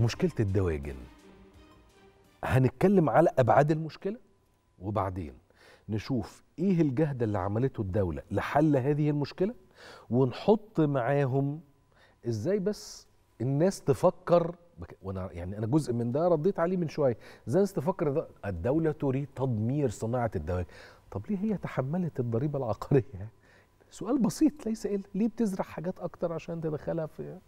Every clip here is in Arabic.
مشكله الدواجن هنتكلم على ابعاد المشكله وبعدين نشوف ايه الجهد اللي عملته الدوله لحل هذه المشكله ونحط معاهم ازاي بس الناس تفكر وانا يعني انا جزء من ده رديت عليه من شويه ازاي الناس تفكر الدوله تريد تدمير صناعه الدواجن طب ليه هي تحملت الضريبه العقاريه سؤال بسيط ليس إلا ليه بتزرع حاجات اكتر عشان تدخلها في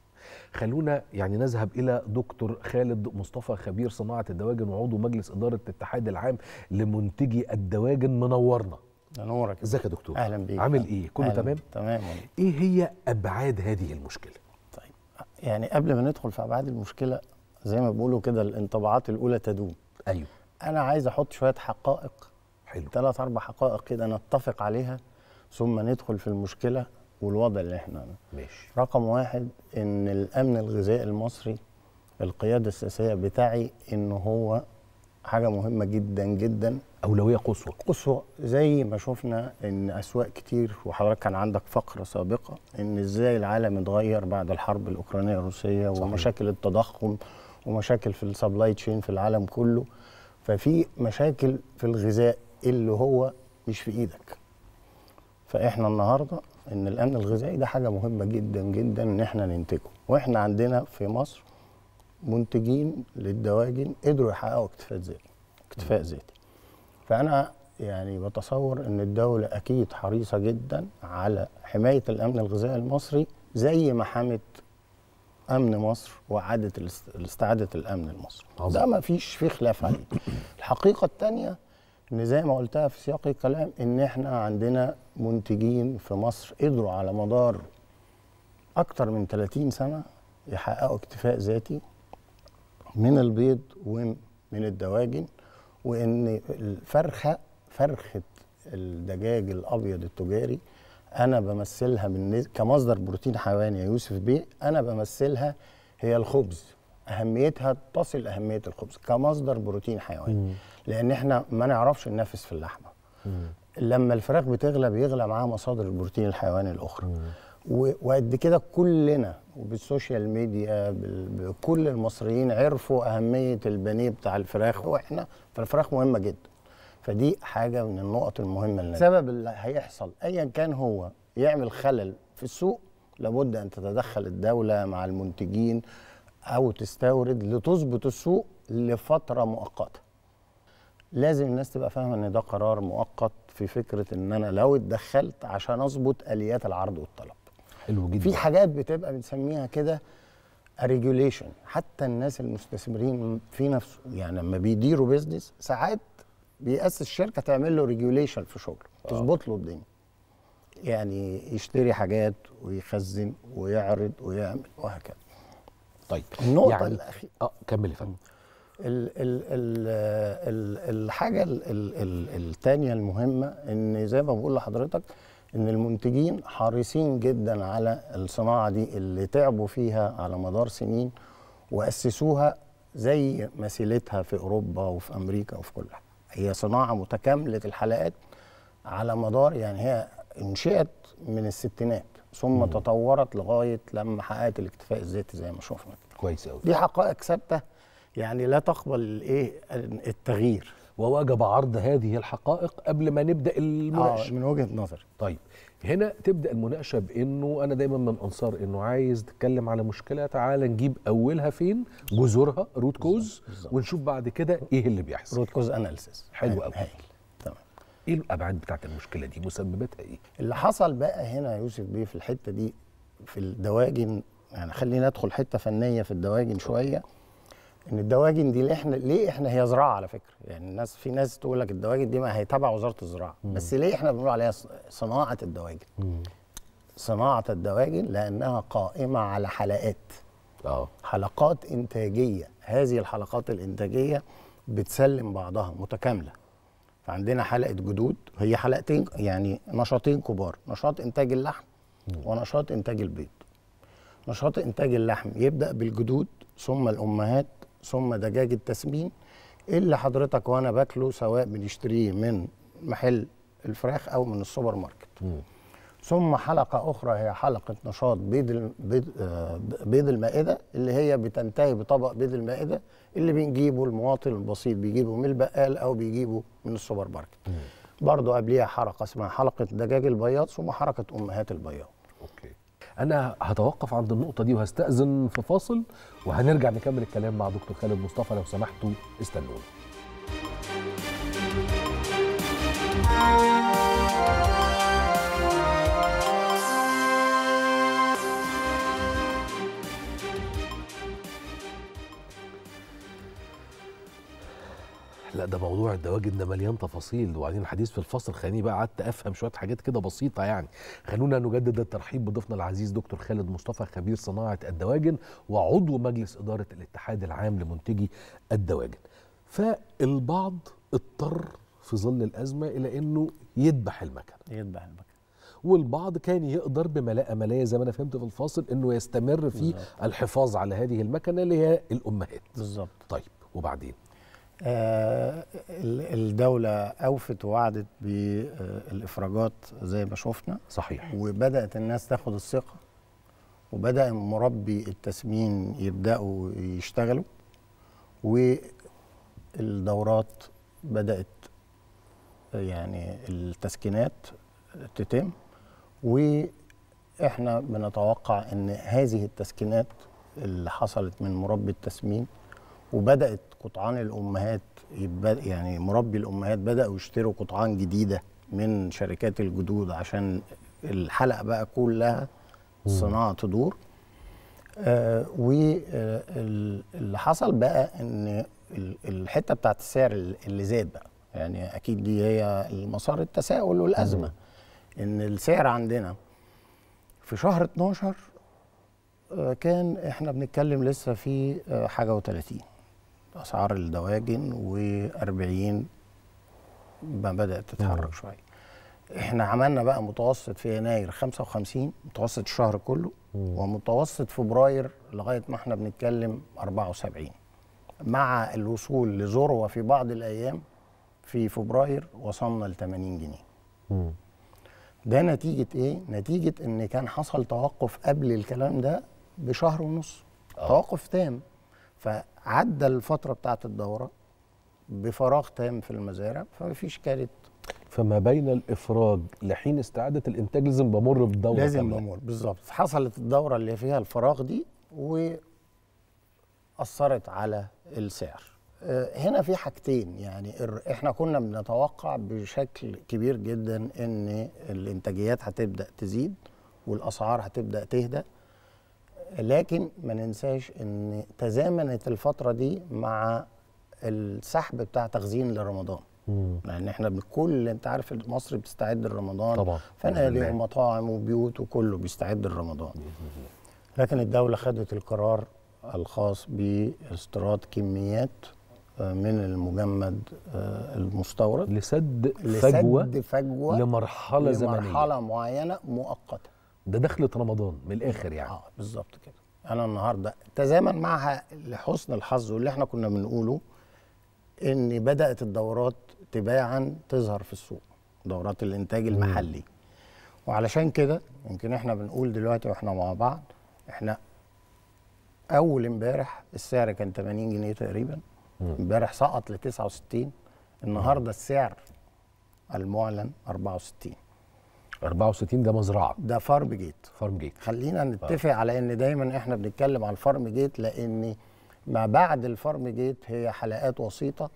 خلونا يعني نذهب الى دكتور خالد مصطفى خبير صناعه الدواجن وعضو مجلس اداره الاتحاد العام لمنتجي الدواجن منورنا نورك ازيك يا دكتور اهلا بيك عامل ايه كله تمام تمام ايه هي ابعاد هذه المشكله طيب يعني قبل ما ندخل في ابعاد المشكله زي ما بيقولوا كده الانطباعات الاولى تدوم ايوه انا عايز احط شويه حقائق حلو ثلاث اربع حقائق كده نتفق عليها ثم ندخل في المشكله والوضع اللي احنا ماشي رقم واحد ان الامن الغذائي المصري القياده السياسيه بتاعي ان هو حاجه مهمه جدا جدا اولويه قصوى قصوى زي ما شفنا ان اسواق كتير وحضرتك كان عندك فقره سابقه ان ازاي العالم اتغير بعد الحرب الاوكرانيه الروسيه صحيح. ومشاكل التضخم ومشاكل في السبلاي تشين في العالم كله ففي مشاكل في الغذاء اللي هو مش في ايدك فاحنا النهارده ان الامن الغذائي ده حاجه مهمه جدا جدا ان احنا ننتجه واحنا عندنا في مصر منتجين للدواجن قدروا يحققوا اكتفاء ذاتي اكتفاء ذاتي فانا يعني بتصور ان الدوله اكيد حريصه جدا على حمايه الامن الغذائي المصري زي ما حمت امن مصر واعاده استعاده الامن المصري ده ما فيش فيه خلاف عليه الحقيقه الثانيه ان زي ما قلتها في سياق الكلام ان احنا عندنا منتجين في مصر قدروا على مدار اكتر من 30 سنه يحققوا اكتفاء ذاتي من البيض ومن الدواجن وان الفرخه فرخه الدجاج الابيض التجاري انا بمثلها كمصدر بروتين حيواني يا يوسف بيه انا بمثلها هي الخبز اهميتها تصل اهميه الخبز كمصدر بروتين حيواني مم. لان احنا ما نعرفش ننافس في اللحمه مم. لما الفراخ بتغلى بيغلى معاها مصادر البروتين الحيواني الاخرى وقد كده كلنا وبالسوشيال ميديا بكل المصريين عرفوا اهميه البانيه بتاع الفراخ واحنا فالفراخ مهمه جدا فدي حاجه من النقط المهمه اللي سبب اللي هيحصل ايا كان هو يعمل خلل في السوق لابد ان تتدخل الدوله مع المنتجين او تستورد لتظبط السوق لفتره مؤقته لازم الناس تبقى فاهمه ان ده قرار مؤقت في فكره ان انا لو اتدخلت عشان اظبط اليات العرض والطلب حلو جدا في حاجات بتبقى بنسميها كده ريجوليشن حتى الناس المستثمرين في نفسه يعني لما بيديروا بيزنس ساعات بيأسس شركه تعمل له ريجوليشن في شغله آه. تظبط له الدنيا يعني يشتري حاجات ويخزن ويعرض ويعمل وهكذا طيب النقطه يعني الاخيره اه كمل يا طيب. فندم ال ال ال الحاجه ال ال الثانيه المهمه ان زي ما بقول لحضرتك ان المنتجين حريصين جدا على الصناعه دي اللي تعبوا فيها على مدار سنين واسسوها زي مثيلتها في اوروبا وفي امريكا وفي كل حاجه هي صناعه متكامله الحلقات على مدار يعني هي انشئت من الستينات ثم تطورت لغايه لما حققت الاكتفاء الذاتي زي ما شفنا كويس قوي دي حقائق ثابته يعني لا تقبل الايه التغيير ووجب عرض هذه الحقائق قبل ما نبدا المناقشه آه من وجهه نظري طيب هنا تبدا المناقشه بانه انا دايما من انصار انه عايز تتكلم على مشكله تعال نجيب اولها فين جذورها روت كوز ونشوف بعد كده ايه اللي بيحصل روت كوز اناليسيس حلو قوي ايه الابعاد بتاعت المشكله دي مسبباتها ايه اللي حصل بقى هنا يا يوسف بيه في الحته دي في الدواجن يعني خلينا ندخل حته فنيه في الدواجن شويه ان الدواجن دي اللي احنا ليه احنا هي زراعه على فكره يعني الناس في ناس تقول لك الدواجن دي ما هي تبع وزاره الزراعه مم. بس ليه احنا بنقول عليها صناعه الدواجن مم. صناعه الدواجن لانها قائمه على حلقات اه حلقات انتاجيه هذه الحلقات الانتاجيه بتسلم بعضها متكامله عندنا حلقه جدود هي حلقتين يعني نشاطين كبار نشاط انتاج اللحم ونشاط انتاج البيض نشاط انتاج اللحم يبدا بالجدود ثم الامهات ثم دجاج التسمين اللي حضرتك وانا باكله سواء بنشتريه من محل الفراخ او من السوبر ماركت م. ثم حلقة أخرى هي حلقة نشاط بيض آه، بيض المائدة اللي هي بتنتهي بطبق بيض المائدة اللي بنجيبه المواطن البسيط بيجيبه من البقال أو بيجيبه من السوبر ماركت. برضه قبليها حلقة اسمها حلقة دجاج البياض ثم حركة أمهات البياض. أوكي. أنا هتوقف عند النقطة دي وهستأذن في فاصل وهنرجع نكمل الكلام مع دكتور خالد مصطفى لو سمحتوا استنوني. الدواجن ده مليان تفاصيل وبعدين الحديث في الفصل خليني بقى قعدت افهم شويه حاجات كده بسيطه يعني خلونا نجدد الترحيب بضيفنا العزيز دكتور خالد مصطفى خبير صناعه الدواجن وعضو مجلس اداره الاتحاد العام لمنتجي الدواجن فالبعض اضطر في ظل الازمه الى انه يذبح المكنه يذبح المكنه والبعض كان يقدر بملاءه ملاية زي ما انا فهمت في الفاصل انه يستمر في بالزبط. الحفاظ على هذه المكنه اللي هي الامهات بالظبط طيب وبعدين آه، الدولة أوفت ووعدت بالإفراجات زي ما شفنا صحيح وبدأت الناس تاخد الثقة وبدأ مربي التسمين يبدأوا يشتغلوا والدورات بدأت يعني التسكينات تتم وإحنا بنتوقع أن هذه التسكينات اللي حصلت من مربي التسمين وبدات قطعان الامهات يعني مربي الامهات بداوا يشتروا قطعان جديده من شركات الجدود عشان الحلقه بقى كلها صناعه تدور آه واللي آه، حصل بقى ان الحته بتاعت السعر اللي زاد بقى يعني اكيد دي هي المسار التساؤل والازمه ان السعر عندنا في شهر 12 آه، كان احنا بنتكلم لسه في آه، حاجه و30 اسعار الدواجن و40 ما بدات تتحرك شويه احنا عملنا بقى متوسط في يناير 55 متوسط الشهر كله مم. ومتوسط فبراير لغايه ما احنا بنتكلم 74 مع الوصول لذروه في بعض الايام في فبراير وصلنا ل 80 جنيه مم. ده نتيجه ايه نتيجه ان كان حصل توقف قبل الكلام ده بشهر ونص أوه. توقف تام ف عدى الفتره بتاعه الدوره بفراغ تام في المزارع فمفيش كانت فما بين الافراج لحين استعاده الانتاج لازم بمر بالدوره لازم بمر بالظبط حصلت الدوره اللي فيها الفراغ دي واثرت على السعر آه، هنا في حاجتين يعني احنا كنا بنتوقع بشكل كبير جدا ان الانتاجيات هتبدا تزيد والاسعار هتبدا تهدأ لكن ما ننساش ان تزامنت الفتره دي مع السحب بتاع تخزين لرمضان لان احنا بكل انت عارف مصر بتستعد لرمضان طبعا فنادق ومطاعم وبيوت وكله بيستعد لرمضان لكن الدوله خدت القرار الخاص باستيراد كميات آه، من المجمد آه، المستورد لسد فجوه لسد فجوه لمرحله زمنيه لمرحله معينه مؤقته ده دخلة رمضان من الاخر يعني اه بالظبط كده انا النهارده تزامن معها لحسن الحظ واللي احنا كنا بنقوله ان بدات الدورات تباعا تظهر في السوق دورات الانتاج المحلي مم. وعلشان كده يمكن احنا بنقول دلوقتي واحنا مع بعض احنا اول امبارح السعر كان 80 جنيه تقريبا امبارح سقط ل 69 النهارده السعر المعلن 64 64 ده مزرعه ده فارم جيت فارم جيت خلينا آه. نتفق آه. على ان دايما احنا بنتكلم عن فارم جيت لان ما بعد الفارم جيت هي حلقات وسيطه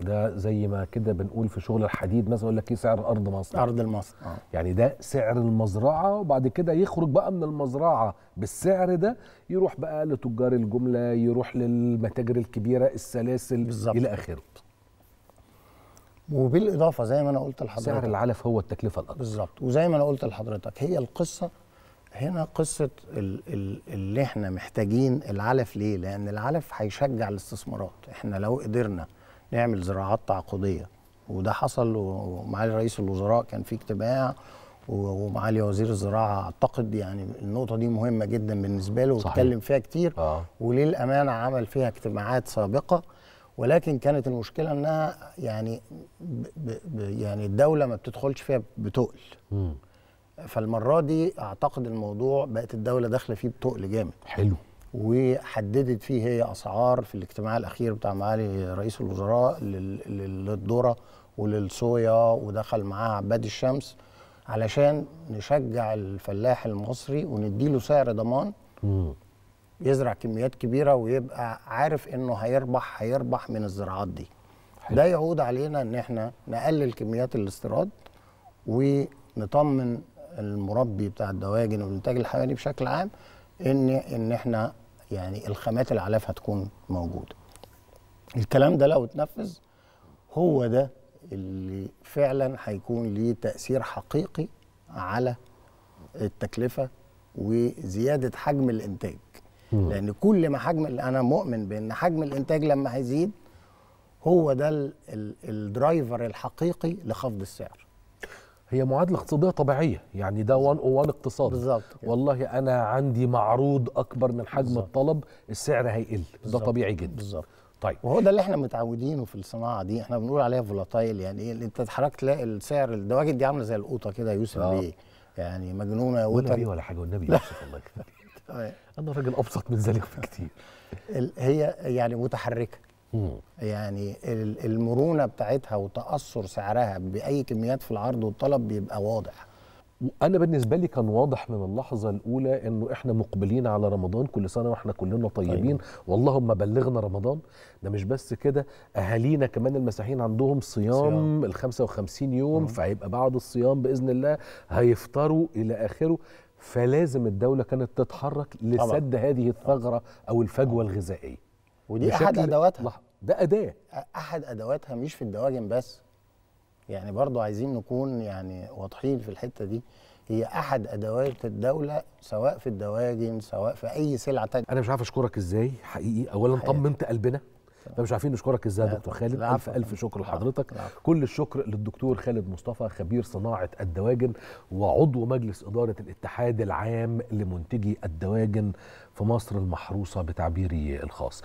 ده زي ما كده بنقول في شغل الحديد مثلا يقول لك ايه سعر ارض مصر ارض مصر آه. يعني ده سعر المزرعه وبعد كده يخرج بقى من المزرعه بالسعر ده يروح بقى لتجار الجمله يروح للمتاجر الكبيره السلاسل بالزبط. الى اخره وبالاضافه زي ما انا قلت لحضرتك سعر العلف هو التكلفه الاكبر بالظبط وزي ما انا قلت لحضرتك هي القصه هنا قصه اللي احنا محتاجين العلف ليه؟ لان العلف هيشجع الاستثمارات، احنا لو قدرنا نعمل زراعات تعاقديه وده حصل ومعالي رئيس الوزراء كان في اجتماع ومعالي وزير الزراعه اعتقد يعني النقطه دي مهمه جدا بالنسبه له واتكلم فيها كتير آه. وللامانه عمل فيها اجتماعات سابقه ولكن كانت المشكله انها يعني ب ب يعني الدوله ما بتدخلش فيها بتقل فالمره دي اعتقد الموضوع بقت الدوله داخله فيه بتقل جامد حلو وحددت فيه هي اسعار في الاجتماع الاخير بتاع معالي رئيس الوزراء للذره وللصويا ودخل معاها عباد الشمس علشان نشجع الفلاح المصري ونديله سعر ضمان يزرع كميات كبيره ويبقى عارف انه هيربح هيربح من الزراعات دي حلو. ده يعود علينا ان احنا نقلل كميات الاستيراد ونطمن المربي بتاع الدواجن والانتاج الحيواني بشكل عام ان ان احنا يعني الخامات العلاف هتكون موجوده الكلام ده لو اتنفذ هو ده اللي فعلا هيكون ليه تاثير حقيقي على التكلفه وزياده حجم الانتاج لان كل ما حجم انا مؤمن بان حجم الانتاج لما هيزيد هو ده الدرايفر الحقيقي لخفض السعر هي معادله اقتصاديه طبيعيه يعني ده 101 اقتصاد بالظبط والله انا عندي معروض اكبر من حجم بالزبط. الطلب السعر هيقل ده طبيعي جدا بالظبط طيب وهو ده اللي احنا متعودينه في الصناعه دي احنا بنقول عليها فولاتايل يعني ايه انت اتحركت تلاقي السعر الدواجن دي عامله زي القوطه كده يوسف آه. بيه يعني مجنونه يا ولا بيه ولا حاجه والنبي يوسف الله يكفيك أيوة. انا راجل ابسط من ذلك بكتير هي يعني متحركه يعني المرونه بتاعتها وتاثر سعرها باي كميات في العرض والطلب بيبقى واضح انا بالنسبه لي كان واضح من اللحظه الاولى انه احنا مقبلين على رمضان كل سنه واحنا كلنا طيبين أيوة. واللهم بلغنا رمضان ده مش بس كده اهالينا كمان المسيحيين عندهم صيام, صيام. ال 55 يوم مم. فهيبقى بعد الصيام باذن الله هيفطروا الى اخره فلازم الدوله كانت تتحرك لسد هذه الثغره او الفجوه الغذائيه ودي احد ادواتها ده اداه احد ادواتها مش في الدواجن بس يعني برضو عايزين نكون يعني واضحين في الحته دي هي احد ادوات الدوله سواء في الدواجن سواء في اي سلعه تانية انا مش عارف اشكرك ازاي حقيقي اولا طمنت قلبنا فمش عارفين نشكرك ازاي يا دكتور خالد الف الف شكر لحضرتك كل الشكر للدكتور خالد مصطفى خبير صناعه الدواجن وعضو مجلس اداره الاتحاد العام لمنتجي الدواجن في مصر المحروسه بتعبيري الخاص